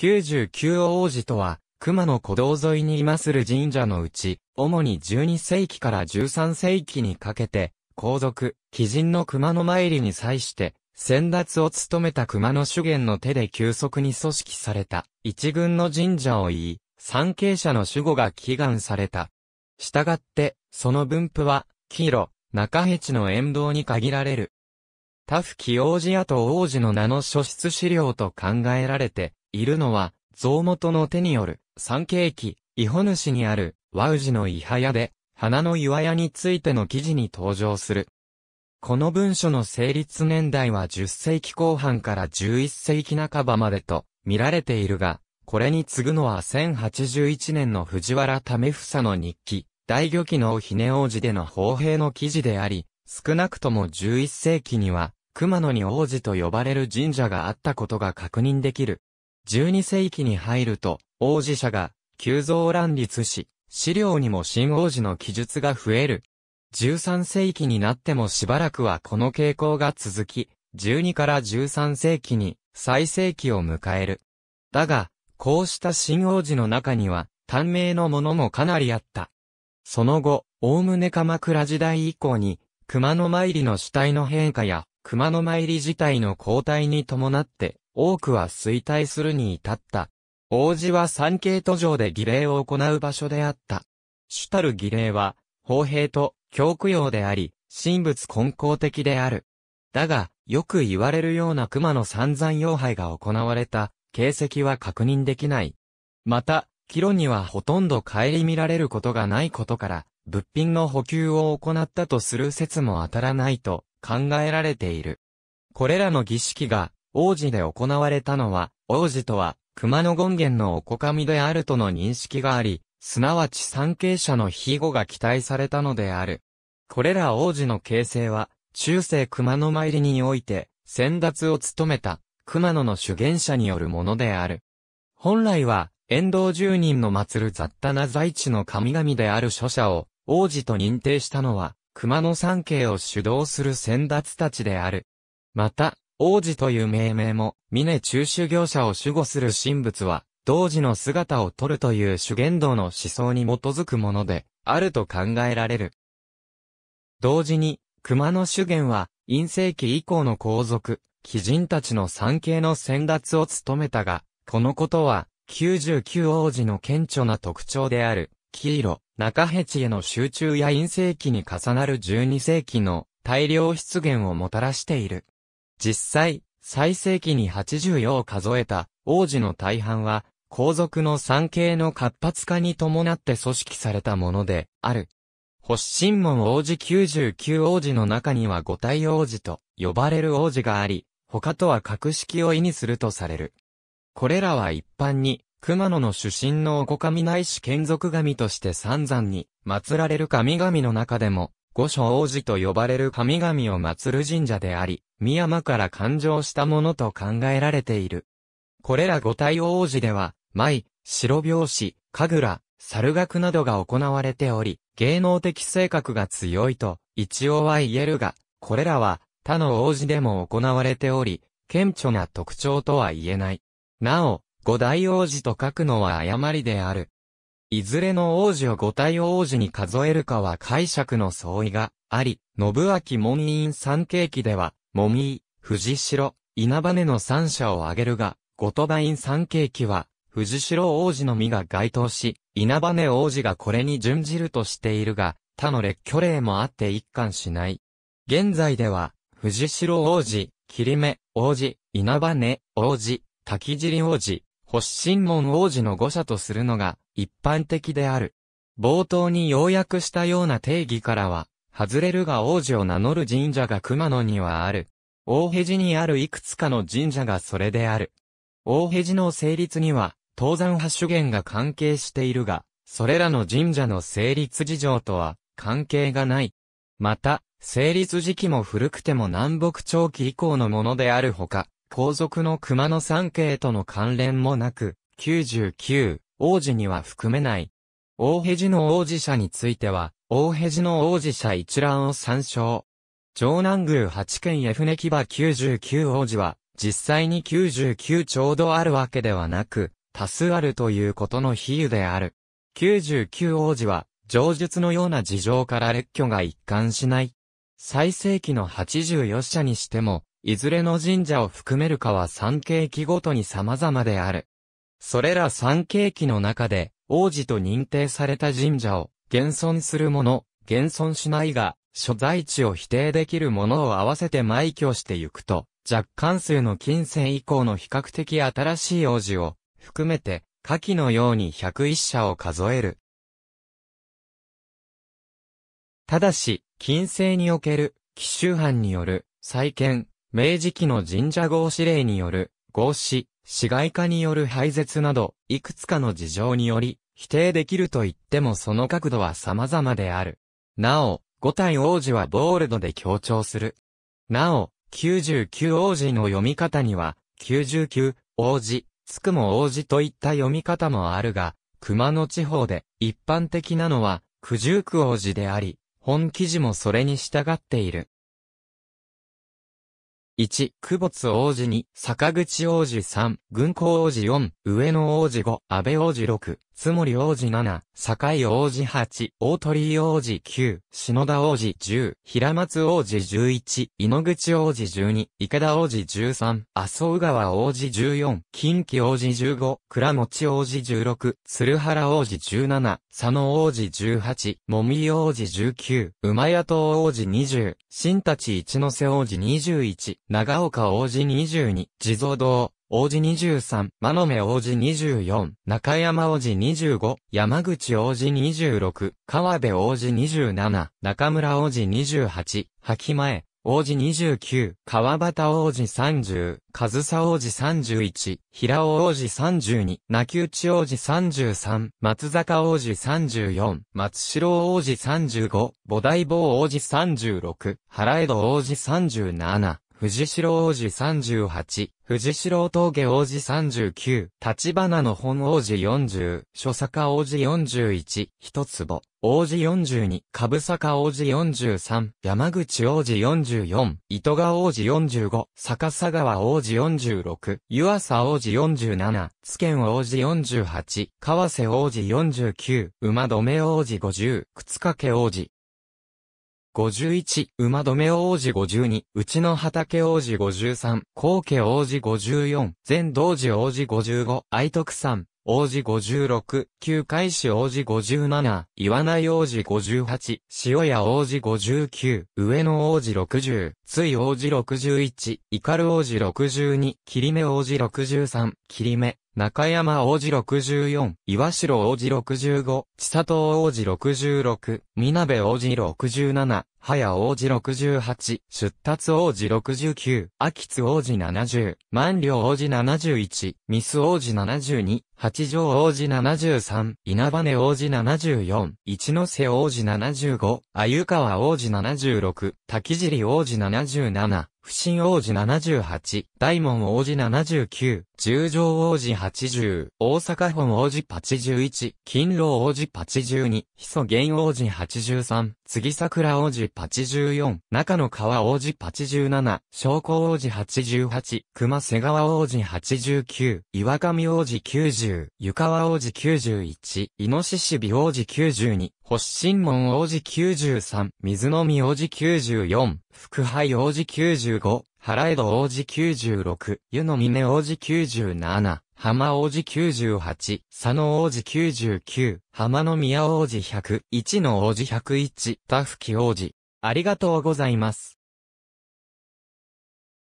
99王子とは、熊野古道沿いに今する神社のうち、主に12世紀から13世紀にかけて、皇族、貴人の熊野参りに際して、先達を務めた熊野主元の手で急速に組織された、一軍の神社を言い、参詣者の守護が祈願された。したがって、その分布は、黄色、中ヘチの沿道に限られる。タフキ王子やと王子の名の書出資料と考えられて、いるのは、蔵元の手による、三景記、伊保主にある、和氏の伊波屋で、花の岩屋についての記事に登場する。この文書の成立年代は10世紀後半から11世紀半ばまでと見られているが、これに次ぐのは1081年の藤原為房の日記、大魚記の姫王子での砲兵の記事であり、少なくとも11世紀には、熊野に王子と呼ばれる神社があったことが確認できる。12世紀に入ると、王子社が急増乱立し、資料にも新王子の記述が増える。13世紀になってもしばらくはこの傾向が続き、12から13世紀に最盛期を迎える。だが、こうした新王子の中には、短命のものもかなりあった。その後、おおむね鎌倉時代以降に、熊の参りの主体の変化や、熊の参り自体の交代に伴って、多くは衰退するに至った。王子は産経途上で儀礼を行う場所であった。主たる儀礼は、法兵と教区用であり、神仏根交的である。だが、よく言われるような熊の散々妖拝が行われた形跡は確認できない。また、キロにはほとんど顧みられることがないことから、物品の補給を行ったとする説も当たらないと考えられている。これらの儀式が王子で行われたのは、王子とは、熊野権現のおこかみであるとの認識があり、すなわち参詣者の庇護が期待されたのである。これら王子の形成は、中世熊野参りにおいて、先達を務めた、熊野の主言者によるものである。本来は、沿道住人の祀る雑多な在地の神々である諸者を、王子と認定したのは、熊野三景を主導する先達たちである。また、王子という命名も、峰中修行者を守護する神仏は、同時の姿を取るという主言道の思想に基づくもので、あると考えられる。同時に、熊野主言は、陰性期以降の皇族、貴人たちの参詣の先達を務めたが、このことは、99王子の顕著な特徴である、黄色、中ヘチへの集中や陰性期に重なる12世紀の大量出現をもたらしている。実際、最盛期に84を数えた王子の大半は、皇族の産経の活発化に伴って組織されたものである。発信門王子99王子の中には五体王子と呼ばれる王子があり、他とは格式を意味するとされる。これらは一般に、熊野の主神のおこかないし眷属神として散々に祀られる神々の中でも、五所王子と呼ばれる神々を祀る神社であり、深山から誕生したものと考えられている。これら五体王子では、舞、白拍子、神楽、猿楽などが行われており、芸能的性格が強いと、一応は言えるが、これらは、他の王子でも行われており、顕著な特徴とは言えない。なお、五大王子と書くのは誤りである。いずれの王子を五大王子に数えるかは解釈の相違があり、信明門院三景記では、もみい、藤代、稲羽の三者を挙げるが、後鳥羽院三景記は、藤代王子の身が該当し、稲羽王子がこれに準じるとしているが、他の列挙例もあって一貫しない。現在では、藤代王子、切り目、王子、稲羽王子、滝尻王子、発新門王子の五者とするのが一般的である。冒頭に要約したような定義からは、外れるが王子を名乗る神社が熊野にはある。大辺寺にあるいくつかの神社がそれである。大辺寺の成立には、登山派主元が関係しているが、それらの神社の成立事情とは関係がない。また、成立時期も古くても南北朝期以降のものであるほか、皇族の熊野三系との関連もなく、99、王子には含めない。大辺寺の王子社については、大辺寺の王子社一覧を参照。城南宮八県や船木場九十九王子は、実際に十九ちょうどあるわけではなく、多数あるということの比喩である。九十九王子は、上述のような事情から列挙が一貫しない。最盛期の八十四社にしても、いずれの神社を含めるかは三景気ごとに様々である。それら三景気の中で、王子と認定された神社を現存するもの、現存しないが、所在地を否定できるものを合わせて埋挙してゆくと、若干数の近世以降の比較的新しい王子を、含めて、下記のように101社を数える。ただし、近世における、奇襲藩による、再建、明治期の神社合指令による、合死、市街化による廃絶など、いくつかの事情により、否定できると言ってもその角度は様々である。なお、五体王子はボールドで強調する。なお、99王子の読み方には、99王子、つくも王子といった読み方もあるが、熊野地方で一般的なのは、九十九王子であり、本記事もそれに従っている。1、久保津王子2、坂口王子3、軍港王子4、上野王子5、安倍王子6。津森王子7、堺王子8、大鳥王子9、篠田王子10、平松王子11、井ノ口王子12、池田王子13、麻生川王子14、近畿王子15、倉持王子16、鶴原王子17、佐野王子18、もみ王子19、馬屋島王子20、新立一ノ瀬王子21、長岡王子22、地蔵堂、王子23、真野王子24、中山王子25、山口王子26、川辺王子27、中村王子28、吐前、王子29、川端王子30、上総王子31、平尾王子32、泣き内王子33、松坂王子34、松代王子35、菩提坊王子36、原江戸王子37、藤代王子38、藤代峠王子39、立花の本王子40、諸坂王子41、一坪、王子42、株坂王子43、山口王子44、糸川王子45、坂佐川王子46、湯浅王子47、津県王子48、川瀬王子49、馬止め王子50、靴掛王子51、馬止め王子52、内の畑王子53、皇家王子54、全道寺王子55、愛徳山、王子56、旧海市王子57、岩内王子58、塩屋王子59、上野王子60、つい王子61、イカル王子62、切り目王子63、切り目、中山王子64、岩城王子65、千里王子66、水べ王子67、早王子68、出達王子69、秋津王子70、万両王子71、ミス王子72、八条王子73、稲羽王子74、一ノ瀬王子75、鮎川王子76、滝尻王子77、不審王子78、大門王子79、十条王子80、大阪本王子81、勤労王子82、ヒ素元王子83、杉桜王子84、中野川王子87、昇降王子88、熊瀬川王子89、岩上王子90、湯川王子91、イノシシ美王子92、星新門王子93、水のみ王子94、福杯王子95、原江戸王子96、湯の峰王子97、浜王子98、佐野王子99、浜の宮王子100、一の王子101、田吹王子。ありがとうございます。